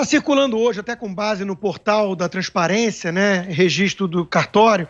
Está circulando hoje, até com base no portal da transparência, né, registro do cartório,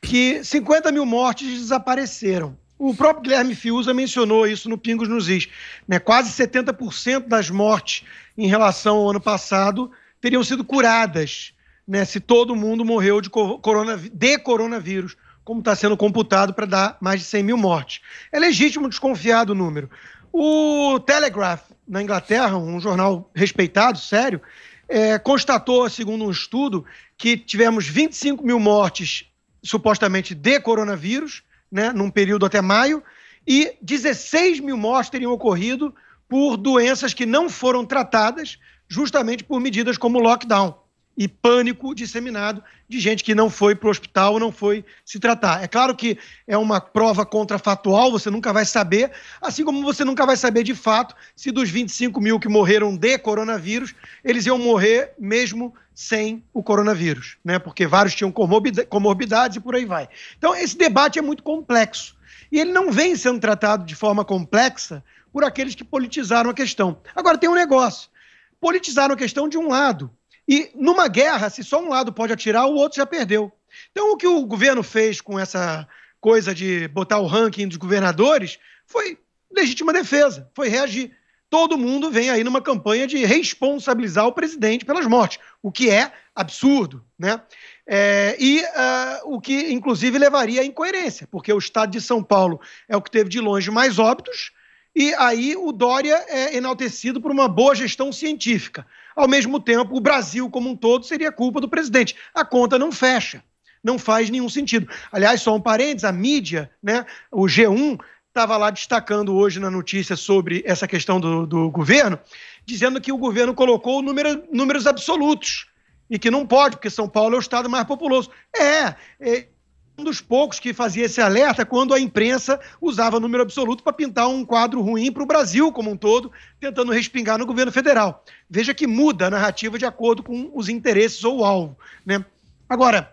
que 50 mil mortes desapareceram. O próprio Guilherme Fiuza mencionou isso no Pingos nos Is. Né? Quase 70% das mortes em relação ao ano passado teriam sido curadas né? se todo mundo morreu de, corona, de coronavírus, como está sendo computado para dar mais de 100 mil mortes. É legítimo desconfiar do número. O Telegraph, na Inglaterra, um jornal respeitado, sério, é, constatou, segundo um estudo, que tivemos 25 mil mortes supostamente de coronavírus, né, num período até maio, e 16 mil mortes teriam ocorrido por doenças que não foram tratadas, justamente por medidas como o lockdown e pânico disseminado de gente que não foi para o hospital ou não foi se tratar. É claro que é uma prova contrafactual, você nunca vai saber, assim como você nunca vai saber de fato se dos 25 mil que morreram de coronavírus, eles iam morrer mesmo sem o coronavírus, né? porque vários tinham comorbidades e por aí vai. Então, esse debate é muito complexo. E ele não vem sendo tratado de forma complexa por aqueles que politizaram a questão. Agora, tem um negócio. Politizaram a questão de um lado, e numa guerra, se só um lado pode atirar, o outro já perdeu. Então, o que o governo fez com essa coisa de botar o ranking dos governadores foi legítima defesa, foi reagir. Todo mundo vem aí numa campanha de responsabilizar o presidente pelas mortes, o que é absurdo, né? É, e uh, o que, inclusive, levaria à incoerência, porque o estado de São Paulo é o que teve de longe mais óbitos, e aí o Dória é enaltecido por uma boa gestão científica. Ao mesmo tempo, o Brasil como um todo seria culpa do presidente. A conta não fecha. Não faz nenhum sentido. Aliás, só um parênteses, a mídia, né, o G1, estava lá destacando hoje na notícia sobre essa questão do, do governo, dizendo que o governo colocou número, números absolutos e que não pode, porque São Paulo é o estado mais populoso. É, é um dos poucos que fazia esse alerta quando a imprensa usava número absoluto para pintar um quadro ruim para o Brasil como um todo, tentando respingar no governo federal. Veja que muda a narrativa de acordo com os interesses ou o alvo. Né? Agora,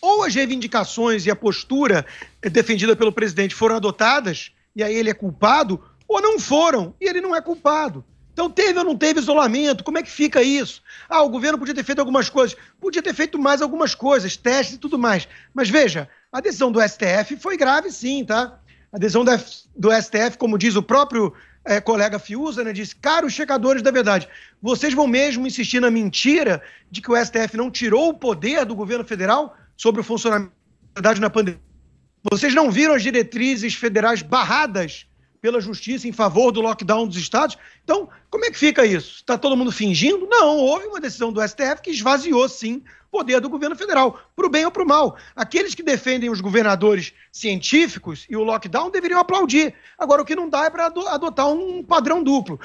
ou as reivindicações e a postura defendida pelo presidente foram adotadas, e aí ele é culpado, ou não foram, e ele não é culpado. Então, teve ou não teve isolamento? Como é que fica isso? Ah, o governo podia ter feito algumas coisas. Podia ter feito mais algumas coisas, testes e tudo mais. Mas veja, a decisão do STF foi grave, sim, tá? A decisão do STF, como diz o próprio é, colega Fiuza, né, disse: caros checadores da verdade, vocês vão mesmo insistir na mentira de que o STF não tirou o poder do governo federal sobre o funcionamento da sociedade na pandemia? Vocês não viram as diretrizes federais barradas pela justiça em favor do lockdown dos estados. Então, como é que fica isso? Está todo mundo fingindo? Não, houve uma decisão do STF que esvaziou, sim, poder do governo federal, para o bem ou para o mal. Aqueles que defendem os governadores científicos e o lockdown deveriam aplaudir. Agora, o que não dá é para adotar um padrão duplo.